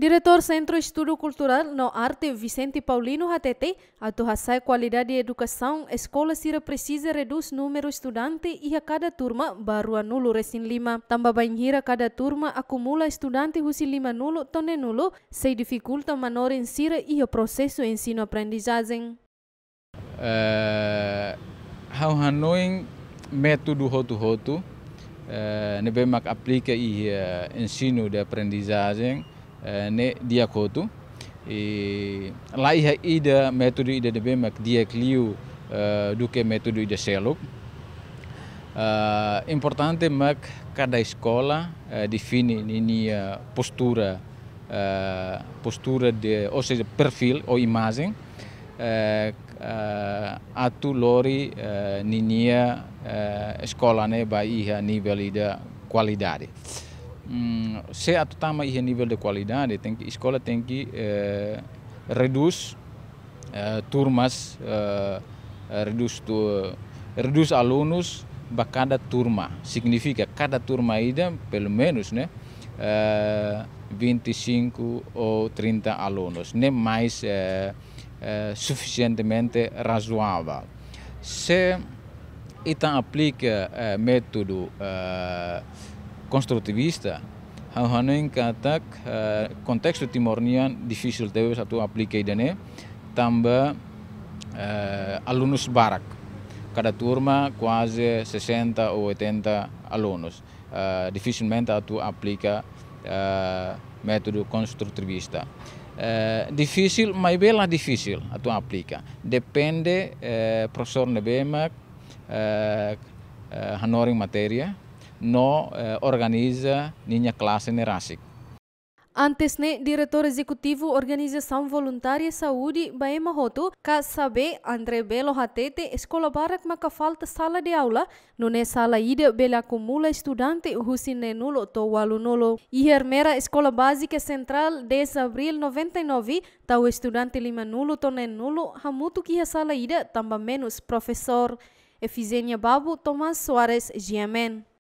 Diretor Centro Estudo Cultural no Arte Vicente Paulino HTT, a torraçar qualidade de educação, escola Sira precisa reduz número estudante e a cada turma baru a nulo recém lima. Tamba banhira cada turma acumula estudante husi lima nulo tone nulo, se dificulta menor em Sira e o processo ensino-aprendizagem. Uh, eh, how Hanoi método roto-roto, uh, eh, nebe mak aplica e uh, ensino de aprendizagem, Eh, ne dia kotu e laiha ida metode ida de bemak dia kliu eh, duke metode ida seluk uh, importante mak cada escola uh, nini postura postura de ou seja perfil ou imagem atu lori uh, ninia uh, ne ba iha nível ida qualidade Hum, se se atutama em nível de qualidade, tem que, a escola tem que eh, reduz eh, turmas, eh, eh, reduz, tu, reduz alunos para cada turma. Significa cada turma ida pelo menos, né? Uh, eh, 25 ou 30 alunos, nem mais uh, suficientemente razoável. Se então aplica método konstruktivista, Hauhanen katak uh, eh, konteks Timornian difficult tu satu aplikasi dene tambah uh, eh, alunos barak. Cada turma quase 60 ou 80 alunos. Uh, eh, dificilmente tu aplica método construtivista. difícil, mas bela difícil a tu Depende uh, professor nebema uh, uh, hanoring matéria, no eh, organiza nenhuma classe nerásica. Antes ne diretor executivo Organização Voluntária e Saúde Baema Roto ka sabe André Belo Hatete escola barak maka falta sala de aula no ne sala ida bela acumula estudante husin ne nulo to walunolo. Ihermera e escola básica central 10 abril 99 e tau estudante lima nulo to ne nulo hamutu sala ida tamba menos profesor Efizenia Babu Tomás Soares Giamen.